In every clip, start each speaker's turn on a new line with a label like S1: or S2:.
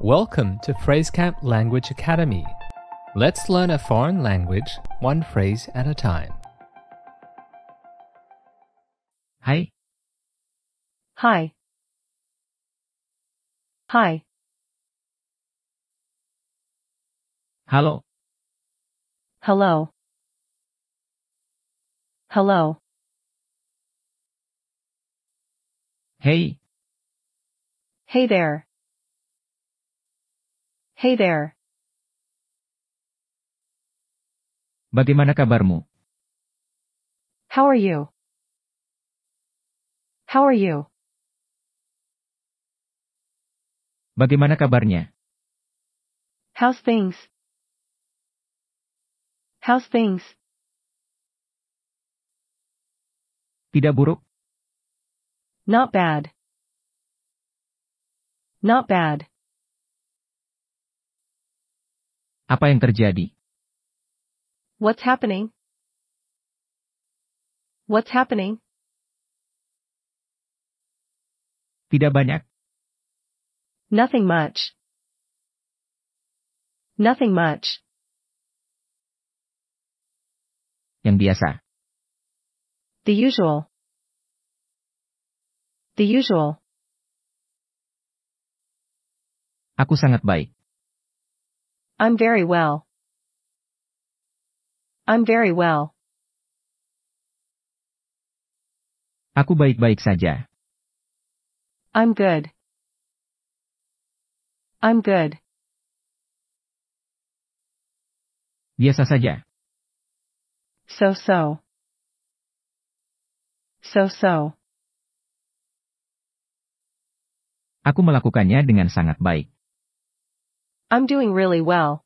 S1: Welcome to Phrasecamp Language Academy. Let's learn a foreign language one phrase at a time. Hi.
S2: Hi. Hi. Hello. Hello. Hello. Hey. Hey there. Hey there.
S1: Bagaimana kabarmu?
S2: How are you? How are you?
S1: Bagaimana kabarnya?
S2: How's things? How's things? Tidak buruk. Not bad. Not bad.
S1: Apa yang terjadi?
S2: What's happening? What's happening? Tidak banyak. Nothing much. Nothing much. Yang biasa. The usual. The usual.
S1: Aku sangat baik.
S2: I'm very well. I'm very well.
S1: Aku baik-baik saja.
S2: I'm good. I'm good.
S1: Biasa saja.
S2: So-so. So-so.
S1: Aku melakukannya dengan sangat baik.
S2: I'm doing really well.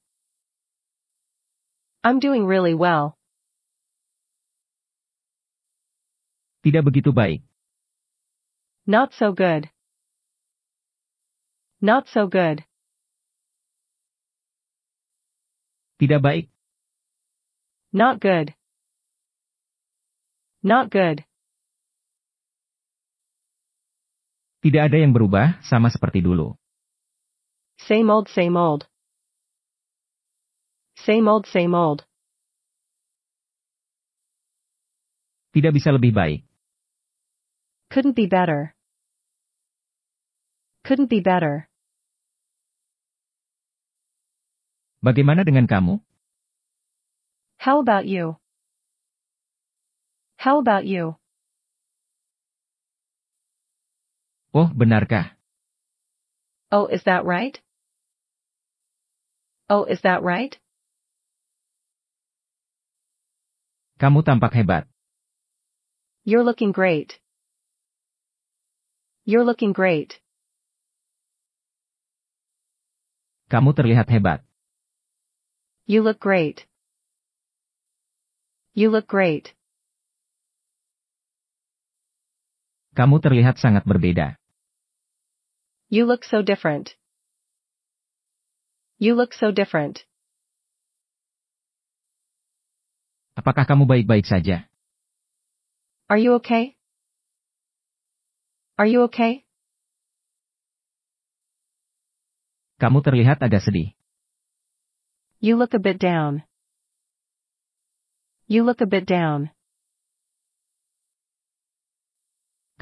S2: I'm doing really well.
S1: Tidak begitu baik.
S2: Not so good. Not so good. Tidak baik. Not good. Not good.
S1: Tidak ada yang berubah, sama seperti dulu.
S2: Same old, same old. Same old, same old.
S1: Tidak bisa lebih baik.
S2: Couldn't be better. Couldn't be better.
S1: Bagaimana dengan kamu?
S2: How about you? How about you?
S1: Oh, benarkah?
S2: Oh, is that right? Oh, is that right?
S1: Kamu tampak hebat.
S2: You're looking great. You're looking great.
S1: Kamu terlihat hebat.
S2: You look great. You look great.
S1: Kamu terlihat sangat berbeda.
S2: You look so different. You look so different.
S1: Apakah kamu baik-baik saja?
S2: Are you okay? Are you okay?
S1: Kamu terlihat agak sedih.
S2: You look a bit down. You look a bit down.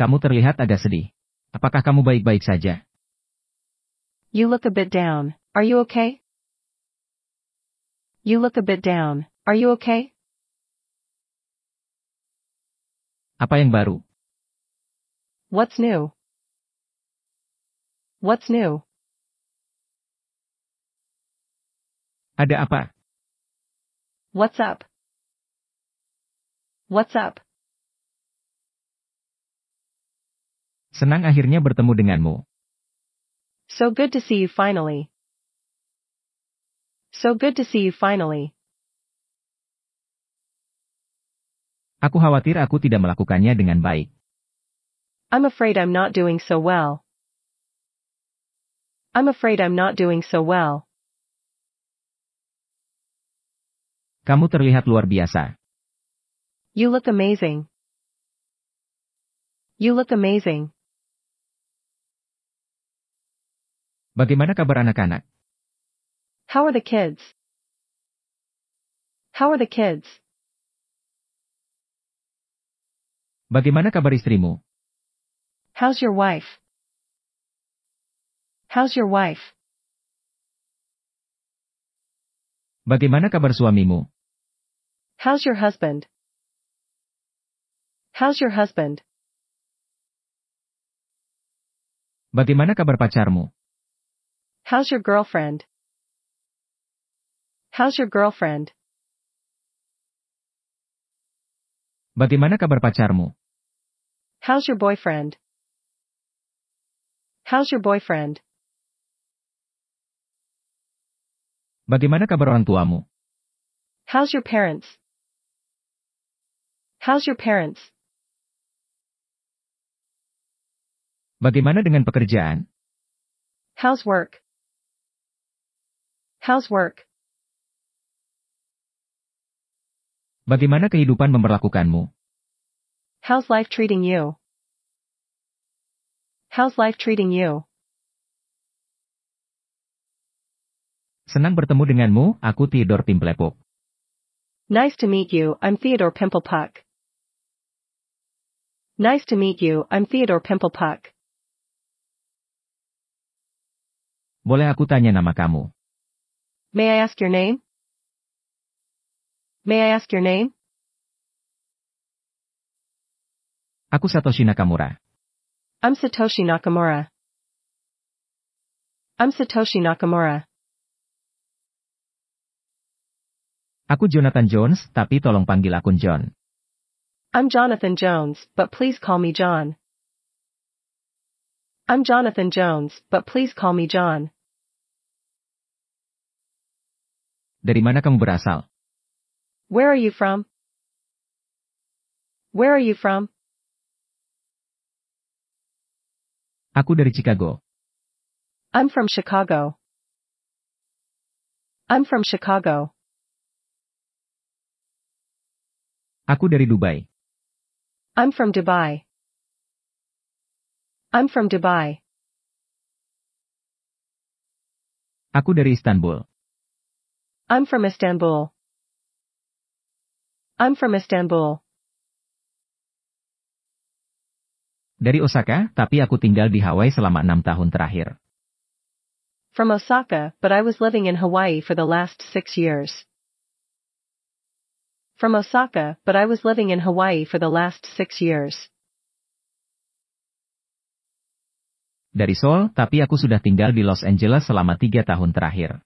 S1: Kamu terlihat agak sedih. Apakah kamu baik-baik saja?
S2: You look a bit down. Are you okay? You look a bit down. Are you okay?
S1: Apa yang baru?
S2: What's new? What's new? Ada apa? What's up? What's up?
S1: Senang akhirnya bertemu denganmu.
S2: So good to see you finally. So good to see you finally.
S1: Aku khawatir aku tidak melakukannya dengan baik.
S2: I'm afraid I'm not doing so well. I'm afraid I'm not doing so well.
S1: Kamu terlihat luar biasa.
S2: You look amazing. You look amazing.
S1: Bagaimana kabar anak-anak?
S2: How are the kids? How are the kids?
S1: Bagaimana kabar istrimu?
S2: How's your wife? How's your wife?
S1: Bagaimana kabar suamimu?
S2: How's your husband? How's your husband?
S1: Bagaimana kabar pacarmu?
S2: How's your girlfriend? How's your girlfriend?
S1: Bagaimana kabar pacarmu?
S2: How's your boyfriend? How's your boyfriend?
S1: Bagaimana kabar orang tuamu?
S2: How's your parents? How's your parents?
S1: Bagaimana dengan pekerjaan?
S2: How's work? How's work?
S1: Bagaimana kehidupan memperlakukanmu?
S2: How's life treating you? How's life treating you?
S1: Senang bertemu denganmu, aku Theodore Pimplepuk.
S2: Nice to meet you, I'm Theodore Pimplepuck. Nice to meet you, I'm Theodore Pimplepuck.
S1: Boleh aku tanya nama kamu?
S2: May I ask your name? May I ask your name?
S1: Aku Satoshi Nakamura.
S2: I'm Satoshi Nakamura. I'm Satoshi Nakamura.
S1: Aku Jonathan Jones, tapi tolong panggil aku John.
S2: I'm Jonathan Jones, but please call me John. I'm Jonathan Jones, but please call me John.
S1: Dari mana kamu berasal?
S2: Where are you from? Where are you from?
S1: Aku dari Chicago.
S2: I'm from Chicago. I'm from Chicago.
S1: Aku dari Dubai.
S2: I'm from Dubai. I'm from Dubai.
S1: Aku dari Istanbul.
S2: I'm from Istanbul. I'm from Istanbul.
S1: Dari Osaka, tapi aku tinggal di Hawaii selama enam tahun terakhir.
S2: From Osaka, but I was living in Hawaii for the last six years. From Osaka, but I was living in Hawaii for the last six years.
S1: Dari Seoul, tapi aku sudah tinggal di Los Angeles selama tiga tahun terakhir.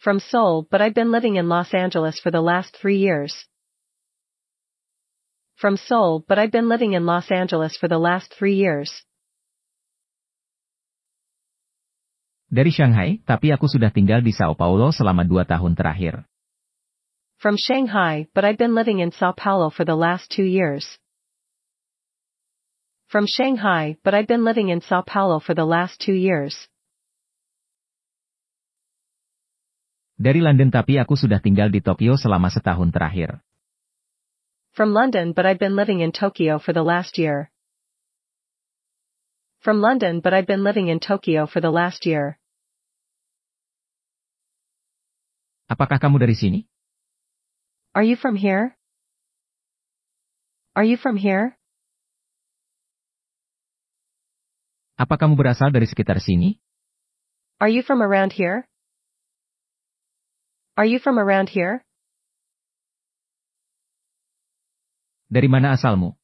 S2: from Seoul, but I've been living in Los Angeles for the last three years. From Seoul, but I've been living in Los Angeles for the last three years.
S1: Dari Shanghai, tapi aku sudah tinggal di Sao Paulo selama dua tahun terakhir.
S2: From Shanghai, but I've been living in Sao Paulo for the last two years. From Shanghai, but I've been living in Sao Paulo for the last two years.
S1: Dari London tapi aku sudah tinggal di Tokyo selama setahun terakhir.
S2: From London but I've been living in Tokyo for the last year. From London but I've been living in Tokyo for the last year.
S1: Apakah kamu dari sini?
S2: Are you from here? Are you from here?
S1: Apa kamu berasal dari sekitar sini?
S2: Are you from around here? Are you from around here?
S1: Dari mana asalmu?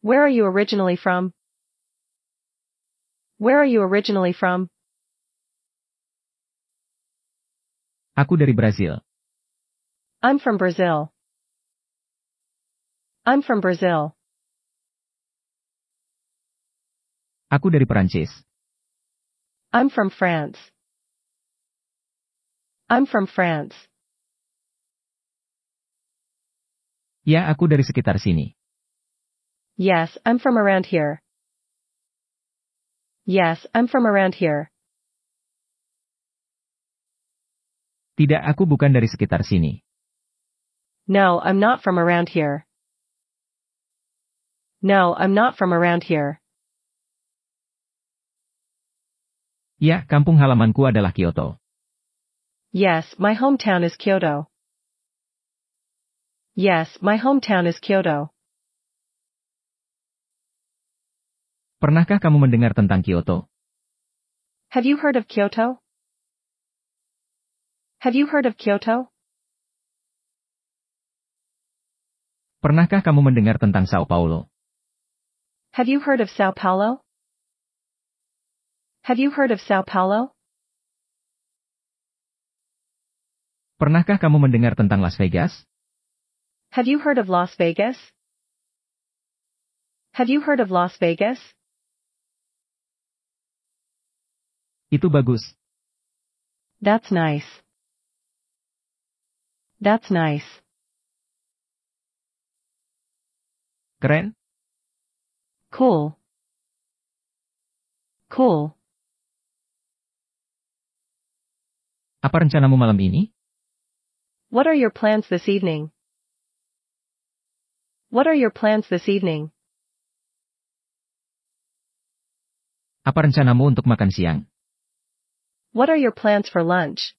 S2: Where are you originally from? Where are you originally from?
S1: Aku dari Brazil.
S2: I'm from Brazil. I'm from Brazil.
S1: Aku dari Perancis.
S2: I'm from France. I'm from France.
S1: Ya, aku dari sekitar sini.
S2: Yes, I'm from around here. Yes, I'm from around here.
S1: Tidak, aku bukan dari sekitar sini.
S2: No, I'm not from around here. No, I'm not from around here.
S1: Ya, kampung halamanku adalah Kyoto.
S2: Yes, my hometown is Kyoto. Yes, my hometown is Kyoto.
S1: Pernahkah kamu mendengar tentang Kyoto?
S2: Have you heard of Kyoto? Have you heard of Kyoto?
S1: Pernahkah kamu mendengar tentang Sao Paulo?
S2: Have you heard of Sao Paulo? Have you heard of Sao Paulo?
S1: Pernahkah kamu mendengar tentang Las Vegas?
S2: Have you heard of Las Vegas? Have you heard of Las Vegas? Itu bagus. That's nice. That's nice. Keren? Cool. Cool.
S1: Apa rencanamu malam ini?
S2: What are your plans this evening? What are your plans this evening?
S1: Apa rencanamu untuk makan siang?
S2: What are your plans for lunch?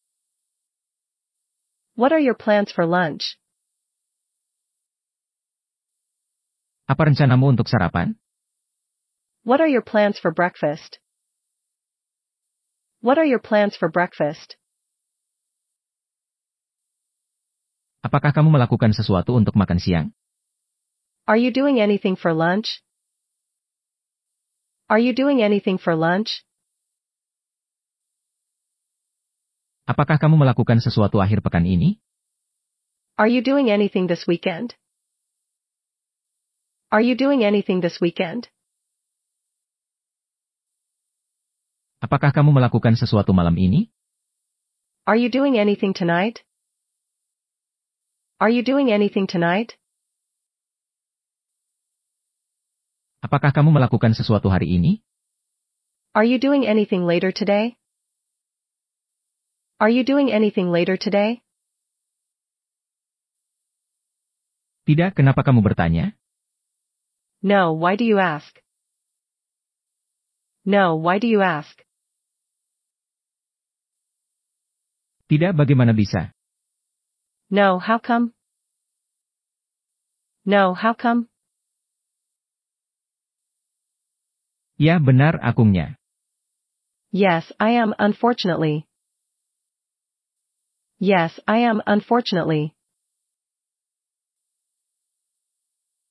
S2: What are your plans for lunch?
S1: Apa rencanamu untuk sarapan?
S2: What are your plans for breakfast? What are your plans for breakfast?
S1: Apakah kamu melakukan sesuatu untuk makan siang?
S2: Are you doing anything for lunch? Are you doing anything for lunch?
S1: Apakah kamu melakukan sesuatu akhir pekan ini?
S2: Are you doing anything this weekend? Are you doing anything this weekend?
S1: Apakah kamu melakukan sesuatu malam ini?
S2: Are you doing anything tonight? Are you doing anything tonight?
S1: Apakah kamu melakukan sesuatu hari ini?
S2: Are you doing anything later today? Are you doing anything later today?
S1: Tidak, kenapa kamu bertanya?
S2: No, why do you ask? No, why do you ask?
S1: Tidak, bagaimana bisa?
S2: No, how come? No, how come?
S1: Ya benar akungnya.
S2: Yes, I am unfortunately. Yes, I am unfortunately.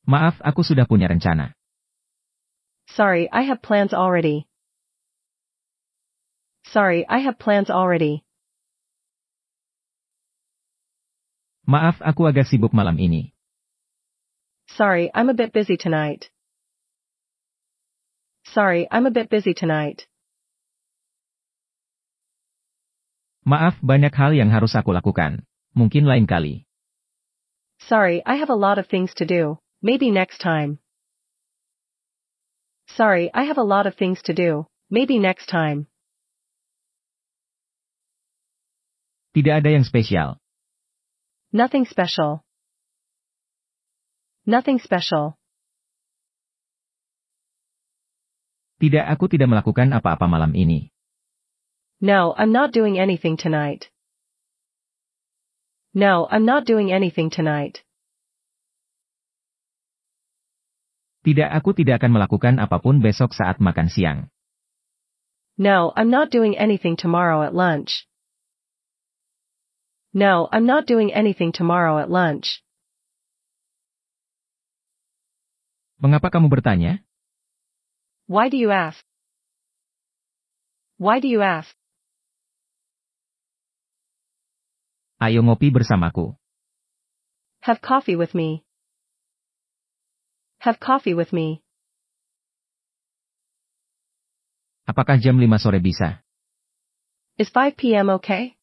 S1: Maaf, aku sudah punya rencana.
S2: Sorry, I have plans already. Sorry, I have plans already.
S1: Maaf aku agak sibuk malam ini.
S2: Sorry, I'm a bit busy tonight. Sorry, I'm a bit busy tonight.
S1: Maaf, banyak hal yang harus aku lakukan. Mungkin lain kali.
S2: Sorry, I have a lot of things to do. Maybe next time. Sorry, I have a lot of things to do. Maybe next time.
S1: Tidak ada yang spesial.
S2: Nothing special. Nothing special.
S1: Tidak, aku tidak melakukan apa-apa malam ini.
S2: No, I'm not doing anything tonight. No, I'm not doing anything tonight.
S1: Tidak, aku tidak akan melakukan apapun besok saat makan siang.
S2: No, I'm not doing anything tomorrow at lunch. No, I'm not doing anything tomorrow
S1: at lunch. Mengapa kamu bertanya?
S2: Why do you ask? Why do you ask?
S1: Ayo ngopi bersamaku.
S2: Have coffee with me. Have coffee with me.
S1: Apakah jam 5 sore bisa?
S2: Is 5 p.m. okay?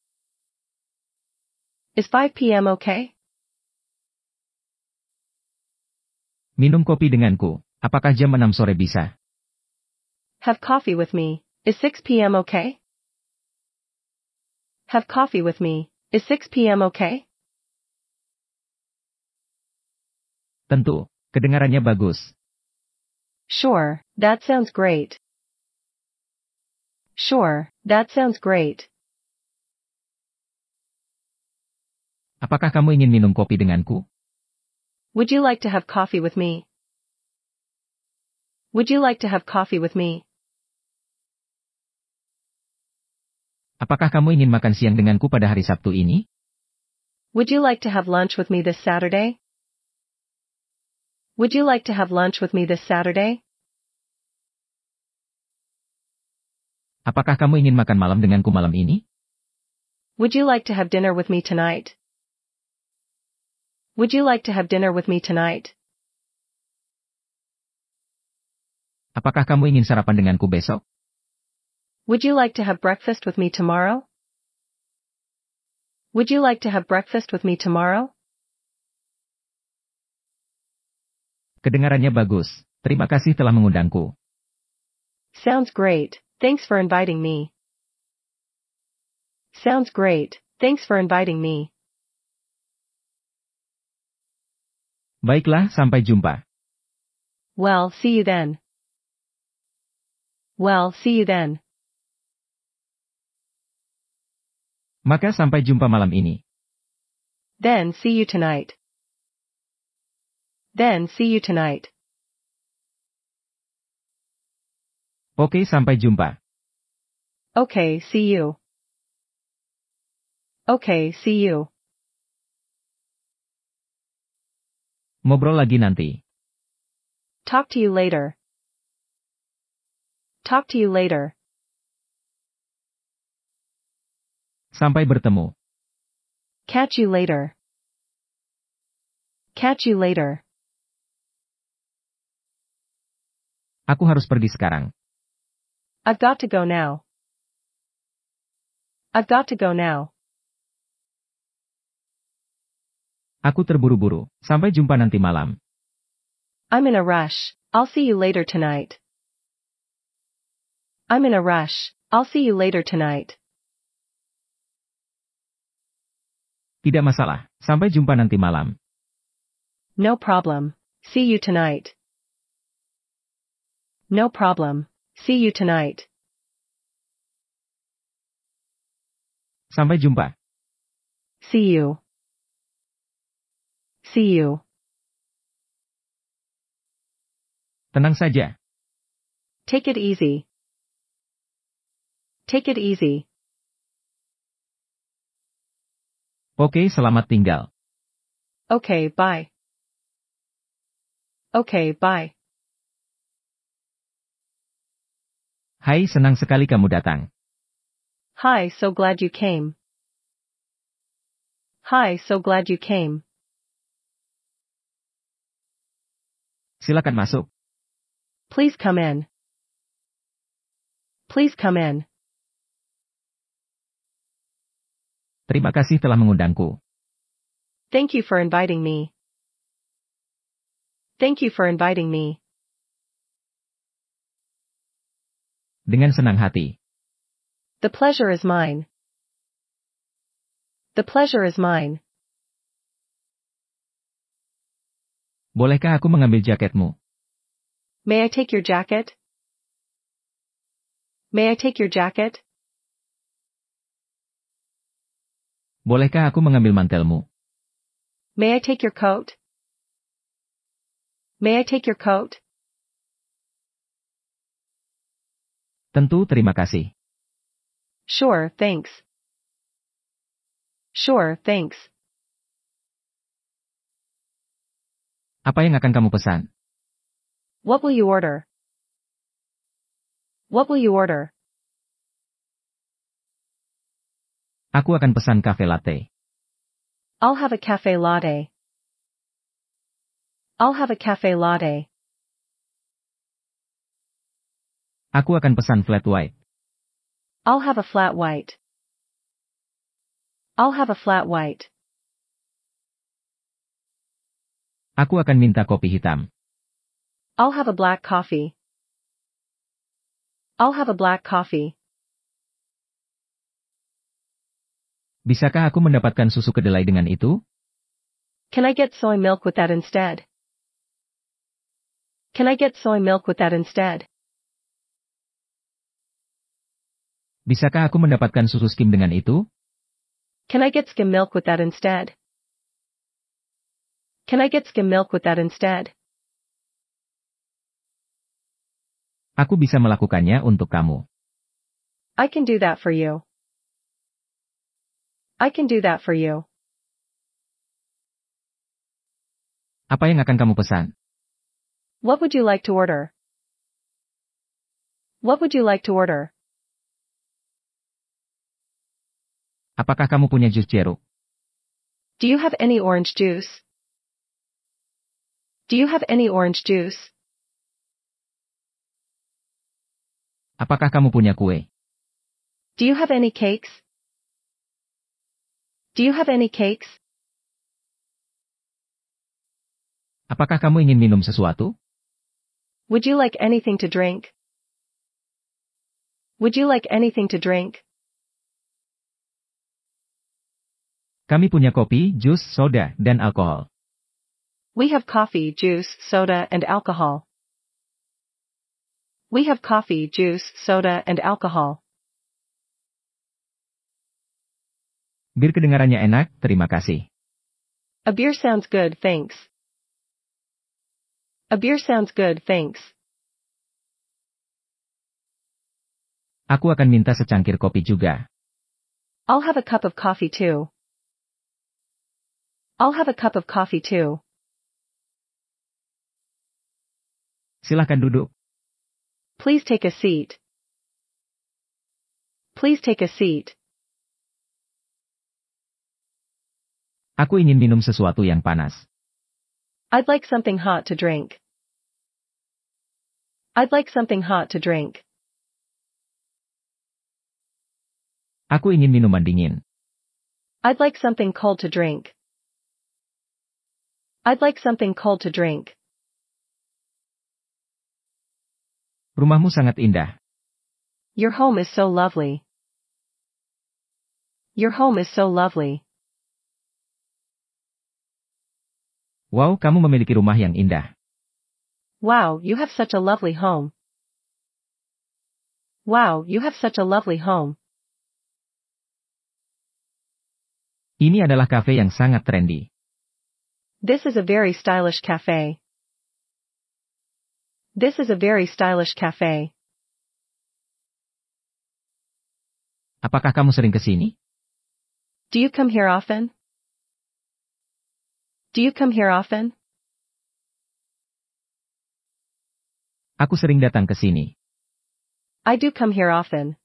S2: Is 5 p.m. okay?
S1: Minum kopi denganku. Apakah jam 6 sore bisa?
S2: Have coffee with me. Is 6 p.m. okay? Have coffee with me. Is 6 p.m. okay?
S1: Tentu. Kedengarannya bagus.
S2: Sure, that sounds great. Sure, that sounds great.
S1: Apakah kamu ingin minum kopi denganku?
S2: Would you like to have coffee with me? Would you like to have coffee with me?
S1: Apakah kamu ingin makan siang denganku pada hari Sabtu ini?
S2: Would you like to have lunch with me this Saturday? Would you like to have lunch with me this Saturday?
S1: Apakah kamu ingin makan malam denganku malam ini?
S2: Would you like to have dinner with me tonight? Would you like to have dinner with me tonight?
S1: Apakah kamu ingin sarapan denganku besok?
S2: Would you like to have breakfast with me tomorrow? Would you like to have breakfast with me tomorrow?
S1: Kedengarannya bagus. Terima kasih telah mengundangku.
S2: Sounds great. Thanks for inviting me. Sounds great. Thanks for inviting me.
S1: Baiklah, sampai jumpa.
S2: Well, see you then. Well, see you then.
S1: Maka sampai jumpa malam ini.
S2: Then see you tonight. Then see you tonight.
S1: Oke, okay, sampai jumpa.
S2: Okay, see you. Okay, see you.
S1: Ngobrol lagi nanti.
S2: Talk to you later. Talk to you later.
S1: Sampai bertemu.
S2: Catch you later. Catch you later.
S1: Aku harus pergi sekarang.
S2: I've got to go now. I've got to go now.
S1: Aku terburu-buru. Sampai jumpa nanti malam.
S2: I'm in a rush. I'll see you later tonight. I'm in a rush. I'll see you later tonight.
S1: Tidak masalah. Sampai jumpa nanti malam.
S2: No problem. See you tonight. No problem. See you tonight.
S1: Sampai jumpa.
S2: See you. See you.
S1: Tenang saja.
S2: Take it easy. Take it easy.
S1: Oke, selamat tinggal.
S2: Oke, okay, bye. Oke, okay, bye.
S1: Hai, senang sekali kamu datang.
S2: Hi, so glad you came. Hi, so glad you came.
S1: Silakan masuk.
S2: Please come in. Please come in.
S1: Terima kasih telah mengundangku.
S2: Thank you for inviting me. Thank you for inviting me.
S1: Dengan senang hati.
S2: The pleasure is mine. The pleasure is mine.
S1: Bolehkah aku mengambil jaketmu?
S2: May I take your jacket? May I take your jacket?
S1: Bolehkah aku mengambil mantelmu?
S2: May I take your coat? May I take your coat?
S1: Tentu, terima kasih.
S2: Sure, thanks. Sure, thanks.
S1: Apa yang akan kamu pesan?
S2: What will you order? What will you order?
S1: Aku akan pesan cafe latte.
S2: I'll have a cafe latte. I'll have a cafe latte.
S1: Aku akan pesan flat white.
S2: I'll have a flat white. I'll have a flat white.
S1: Aku akan minta kopi hitam.
S2: I'll have a black coffee. I'll have a black coffee.
S1: Bisakah aku mendapatkan susu kedelai dengan itu?
S2: Can I get soy milk with that instead? Can I get soy milk with that instead?
S1: Bisakah aku mendapatkan susu skim dengan itu?
S2: Can I get skim milk with that instead? Can I get skim milk with that instead?
S1: Aku bisa melakukannya untuk kamu.
S2: I can do that for you. I can do that for you.
S1: Apa yang akan kamu pesan?
S2: What would you like to order? What would you like to order?
S1: Apakah kamu punya jus jeruk?
S2: Do you have any orange juice? Do you have any orange juice?
S1: Apakah kamu punya kue?
S2: Do you have any cakes? Do you have any cakes?
S1: Apakah kamu ingin minum sesuatu?
S2: Would you like anything to drink? Would you like anything to drink?
S1: Kami punya kopi, jus, soda, dan alkohol.
S2: We have coffee, juice, soda, and alcohol. We have coffee, juice, soda, and alcohol.
S1: Bir kedengarannya enak, terima kasih.
S2: A beer sounds good, thanks. A beer sounds good, thanks.
S1: Aku akan minta secangkir kopi juga.
S2: I'll have a cup of coffee too. I'll have a cup of coffee too.
S1: Silahkan duduk.
S2: Please take a seat. Please take a seat.
S1: Aku ingin minum sesuatu yang panas.
S2: I'd like something hot to drink. I'd like something hot to drink.
S1: Aku ingin minuman dingin.
S2: I'd like something cold to drink. I'd like something cold to drink.
S1: Rumahmu sangat indah.
S2: Your home is so lovely. Your home is so lovely.
S1: Wow, kamu memiliki rumah yang indah.
S2: Wow, you have such a lovely home. Wow, you have such a lovely home.
S1: Ini adalah kafe yang sangat trendy.
S2: This is a very stylish cafe. This is a very stylish cafe.
S1: Apakah kamu sering ke sini?
S2: Do you come here often? Do you come here often?
S1: Aku sering datang ke sini.
S2: I do come here often.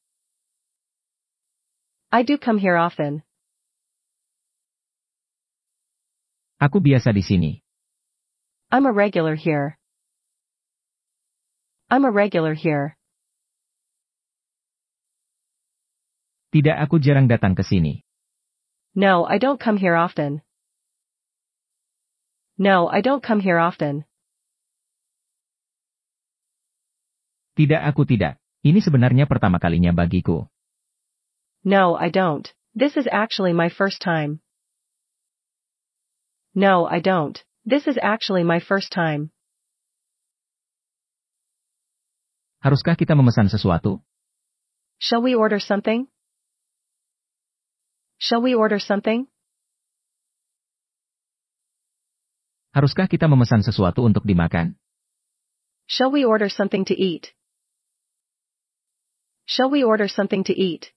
S2: I do come here often.
S1: Aku biasa di sini.
S2: I'm a regular here. I'm a regular here.
S1: Tidak aku jarang datang ke sini.
S2: No, I don't come here often. No, I don't come here often.
S1: Tidak aku tidak. Ini sebenarnya pertama kalinya bagiku.
S2: No, I don't. This is actually my first time. No, I don't. This is actually my first time.
S1: Haruskah kita memesan sesuatu?
S2: Shall we order something? Shall we order something?
S1: Haruskah kita memesan sesuatu untuk dimakan?
S2: Shall we order something to eat? Shall we order something to eat?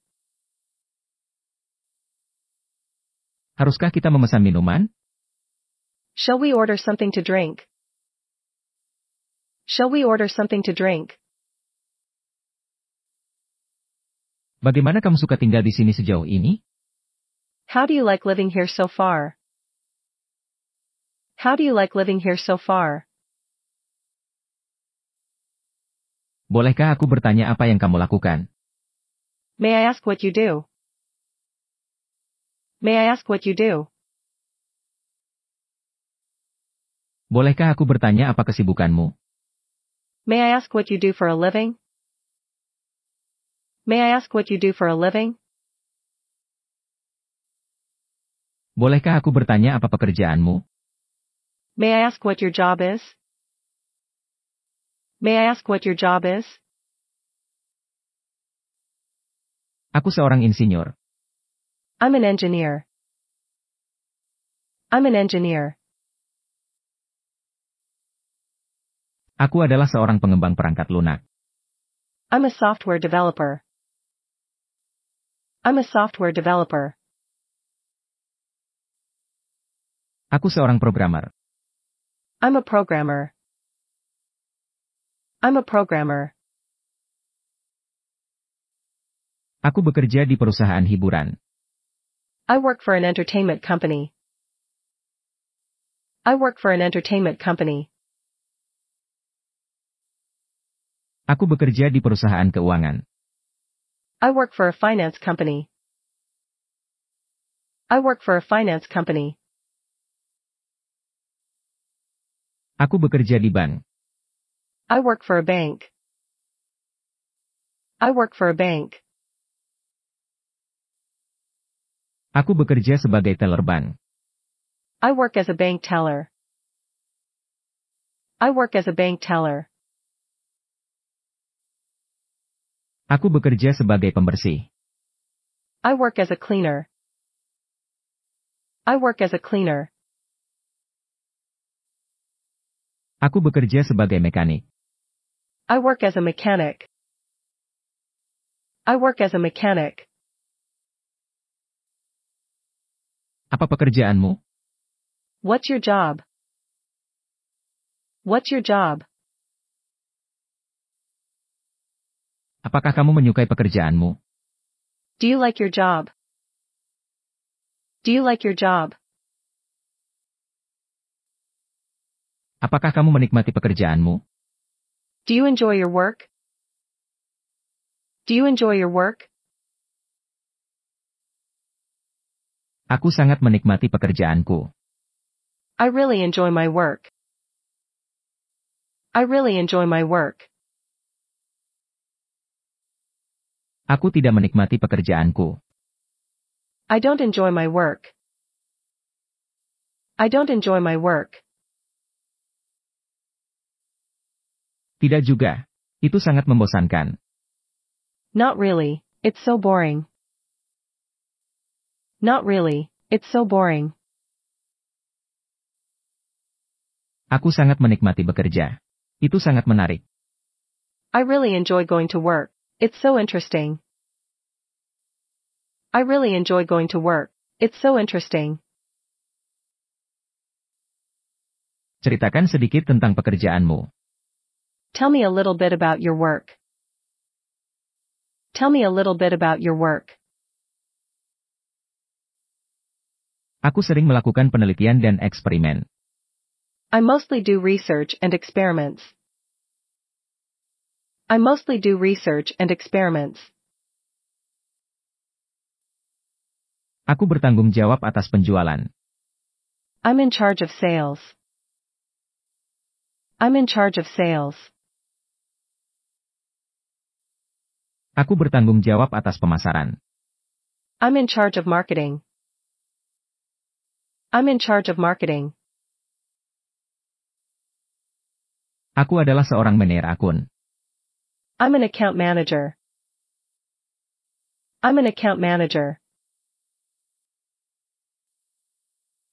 S1: Haruskah kita memesan minuman?
S2: Shall we order something to drink? Shall we order something to drink?
S1: Bagaimana kamu suka tinggal di sini sejauh ini?
S2: How do you like living here so far? How do you like living here so far?
S1: Bolehkah aku bertanya apa yang kamu lakukan?
S2: May I ask what you do? May I ask what you do?
S1: Bolehkah aku bertanya apa kesibukanmu?
S2: May I ask what you do for a living? May I ask what you do for a living?
S1: Bolehkah aku bertanya apa pekerjaanmu?
S2: May I ask what your job is? May I ask what your job is?
S1: Aku seorang insinyur.
S2: I'm an engineer. I'm an engineer.
S1: Aku adalah seorang pengembang perangkat lunak.
S2: I'm a software developer. I'm a software developer.
S1: Aku seorang programmer.
S2: I'm a programmer. I'm a programmer.
S1: Aku bekerja di perusahaan hiburan.
S2: I work for an entertainment company. I work for an entertainment company.
S1: Aku bekerja di perusahaan keuangan.
S2: I work for a finance company. I work for a finance company.
S1: Aku bekerja di bank.
S2: I work for a bank. I work for a bank.
S1: Aku bekerja sebagai teller bank.
S2: I work as a bank teller. I work as a bank teller.
S1: Aku bekerja sebagai pembersih.
S2: I work as a cleaner. I work as a cleaner.
S1: Aku bekerja sebagai mekanik.
S2: I work as a mechanic. I work as a mechanic.
S1: Apa pekerjaanmu?
S2: What's your job? What's your job?
S1: Apakah kamu menyukai pekerjaanmu?
S2: Do you like your job? Do you like your job?
S1: Apakah kamu menikmati pekerjaanmu?
S2: Do you enjoy your work? Do you enjoy your work?
S1: Aku sangat menikmati pekerjaanku.
S2: I really enjoy my work. I really enjoy my work.
S1: Aku tidak menikmati pekerjaanku.
S2: I don't enjoy my work. I don't enjoy my work.
S1: Tidak juga. Itu sangat membosankan.
S2: Not really. It's so boring. Not really. It's so boring.
S1: Aku sangat menikmati bekerja. Itu sangat menarik.
S2: I really enjoy going to work. It's so interesting. I really enjoy going to work. It's so interesting.
S1: Ceritakan sedikit tentang pekerjaanmu.
S2: Tell me a little bit about your work. Tell me a little bit about your work.
S1: Aku sering melakukan penelitian dan eksperimen.
S2: I mostly do research and experiments. I mostly do research and experiments.
S1: Aku bertanggung jawab atas penjualan.
S2: I'm in charge of sales. I'm in charge of sales.
S1: Aku bertanggung jawab atas pemasaran.
S2: I'm in charge of marketing. I'm in charge of marketing.
S1: Aku adalah seorang manajer akun.
S2: I'm an account manager. I'm an account manager.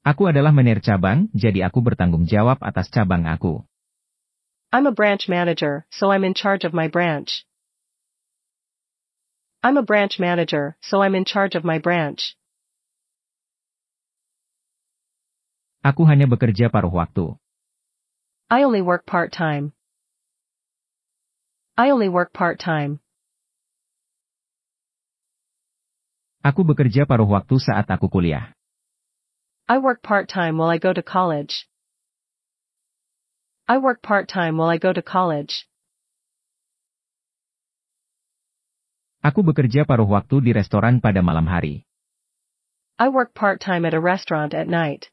S1: Aku adalah manajer cabang, jadi aku bertanggung jawab atas cabang aku.
S2: I'm a branch manager, so I'm in charge of my branch. I'm a branch manager, so I'm in charge of my branch.
S1: Aku hanya bekerja paruh waktu.
S2: I only work part-time. I only work part-time.
S1: Aku bekerja paruh waktu saat aku kuliah.
S2: I work part-time while I go to college. I work part-time while I go to college.
S1: Aku bekerja paruh waktu di restoran pada malam hari.
S2: I work part-time at a restaurant at night.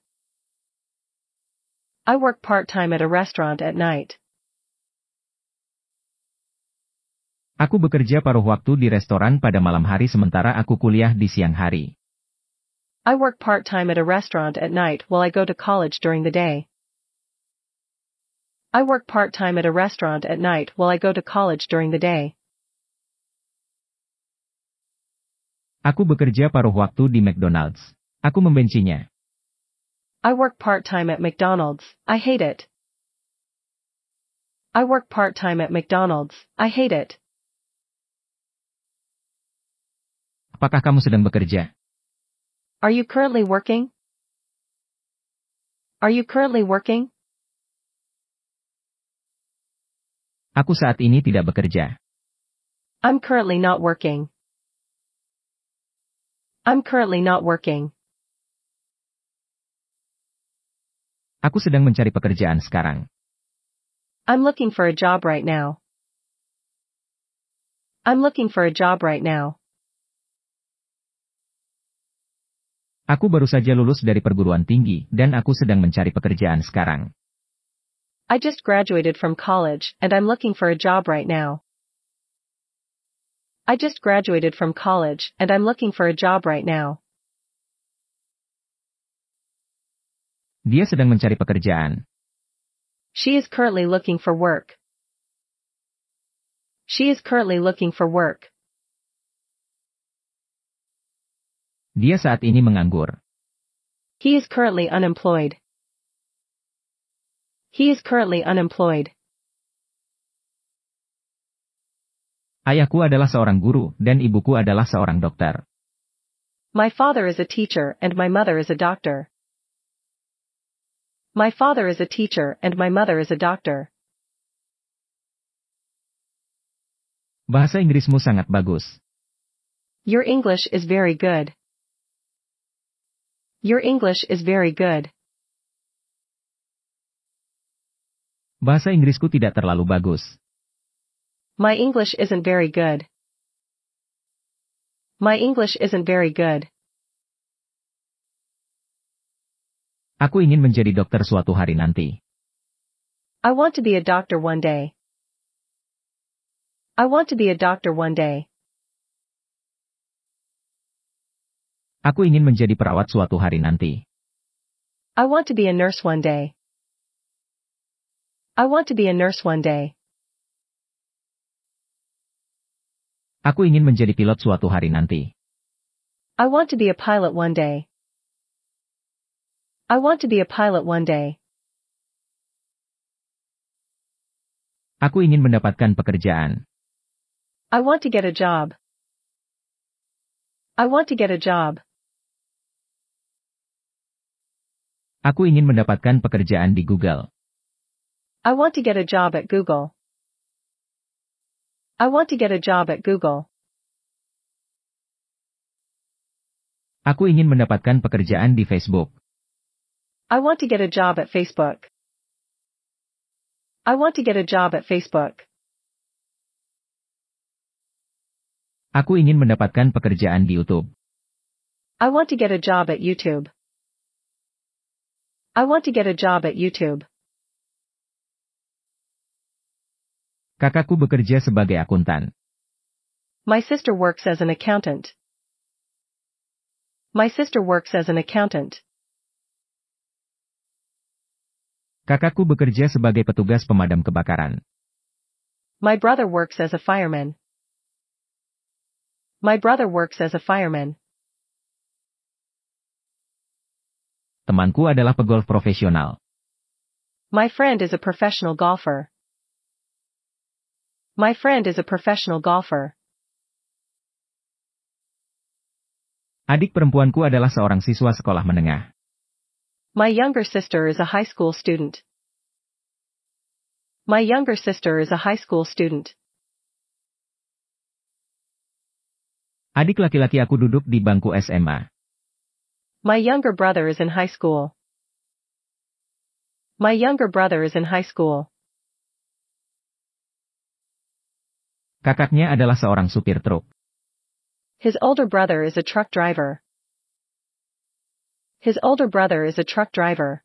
S2: I work part-time at a restaurant at night.
S1: Aku bekerja paruh waktu di restoran pada malam hari sementara aku kuliah di siang hari.
S2: I work part-time at a restaurant at night while I go to college during the day. I work part-time at a restaurant at night while I go to college during the day.
S1: Aku bekerja paruh waktu di McDonald's. Aku membencinya.
S2: I work part-time at McDonald's. I hate it. I work part-time at McDonald's. I hate it.
S1: Apakah kamu sedang bekerja?
S2: Are you currently working? Are you currently working?
S1: Aku saat ini tidak bekerja.
S2: I'm currently not working. I'm currently not working.
S1: Aku sedang mencari pekerjaan sekarang.
S2: I'm looking for a job right now. I'm looking for a job right now.
S1: Aku baru saja lulus dari perguruan tinggi dan aku sedang mencari pekerjaan sekarang.
S2: I just graduated from college and I'm looking for a job right now. I just graduated from college and I'm looking for a job right now.
S1: Dia sedang mencari pekerjaan.
S2: She is currently looking for work. She is currently looking for work.
S1: Dia saat ini menganggur.
S2: He is currently unemployed. He is currently unemployed.
S1: Ayahku adalah seorang guru dan ibuku adalah seorang dokter.
S2: My father is a teacher and my mother is a doctor. My father is a teacher and my mother is a doctor.
S1: Bahasa Inggrismu sangat bagus.
S2: Your English is very good. Your English is very good.
S1: Bahasa Inggrisku tidak terlalu bagus.
S2: My English isn't very good. My English isn't very good.
S1: Aku ingin menjadi dokter suatu hari nanti.
S2: I want to be a doctor one day. I want to be a doctor one day.
S1: Aku ingin menjadi perawat suatu hari nanti.
S2: I want to be a nurse one day. I want to be a nurse one day.
S1: Aku ingin menjadi pilot suatu hari nanti.
S2: I want to be a pilot one day. I want to be a pilot one day.
S1: Aku ingin mendapatkan pekerjaan.
S2: I want to get a job. I want to get a job.
S1: Aku ingin mendapatkan pekerjaan di Google.
S2: I want to get a job at Google. I want to get a job at Google.
S1: Aku ingin mendapatkan pekerjaan di Facebook.
S2: I want to get a job at Facebook. I want to get a job at Facebook.
S1: Aku ingin mendapatkan pekerjaan di YouTube.
S2: I want to get a job at YouTube. I want to get a job at YouTube.
S1: Kakakku bekerja sebagai akuntan.
S2: My sister works as an accountant. My sister works as an accountant.
S1: Kakakku bekerja sebagai petugas pemadam kebakaran.
S2: My brother works as a fireman. My brother works as a fireman.
S1: Temanku adalah pegolf profesional.
S2: My friend is a professional golfer. My friend is a professional golfer.
S1: Adik perempuanku adalah seorang siswa sekolah menengah.
S2: My younger sister is a high school student. My younger sister is a high school student.
S1: Adik laki-laki aku duduk di bangku SMA.
S2: My younger brother is in high school. My younger brother is in high school.
S1: Kakaknya adalah seorang supir truk.
S2: His older brother is a truck driver. His older brother is a truck driver.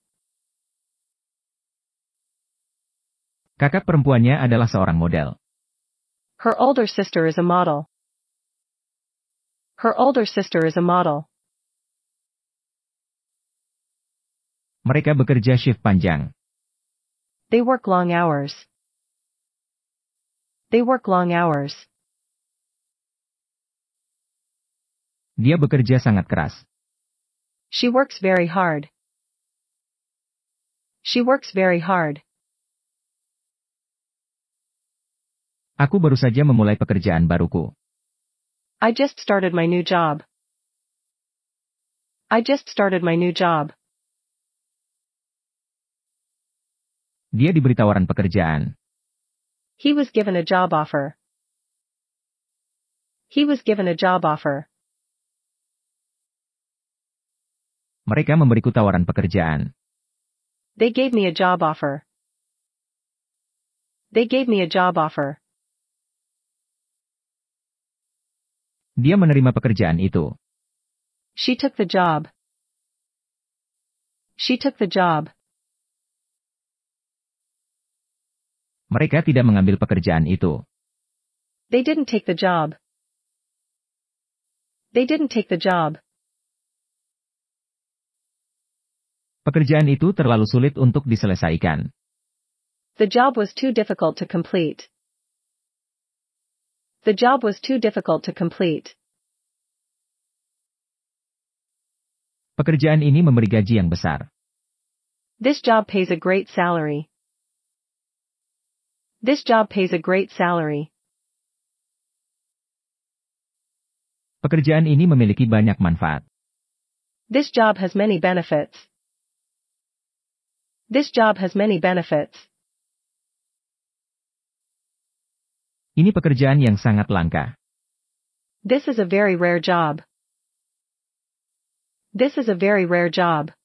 S1: Kakak perempuannya adalah seorang model.
S2: Her older sister is a model. Her older sister is a model.
S1: Mereka bekerja shift panjang.
S2: They work long hours. They work long hours.
S1: Dia bekerja sangat keras.
S2: She works very hard. She works very hard.
S1: Aku baru saja memulai pekerjaan baruku.
S2: I just started my new job. I just started my new job.
S1: Dia diberi tawaran pekerjaan.
S2: He was given a job offer. He was given a job offer.
S1: Mereka memberiku tawaran pekerjaan.
S2: They gave me a job offer. They gave me a job offer.
S1: Dia menerima pekerjaan itu.
S2: She took the job. She took the job.
S1: Mereka tidak mengambil pekerjaan itu.
S2: They didn't take the job. They didn't take the job.
S1: Pekerjaan itu terlalu sulit untuk diselesaikan.
S2: The job was too difficult to complete. The job was too difficult to complete.
S1: Pekerjaan ini memberi gaji yang besar.
S2: This job pays a great salary. This job pays a great salary.
S1: Pekerjaan ini memiliki banyak manfaat.
S2: This job has many benefits. This job has many benefits.
S1: Ini pekerjaan yang sangat langka.
S2: This is a very rare job. This is a very rare job.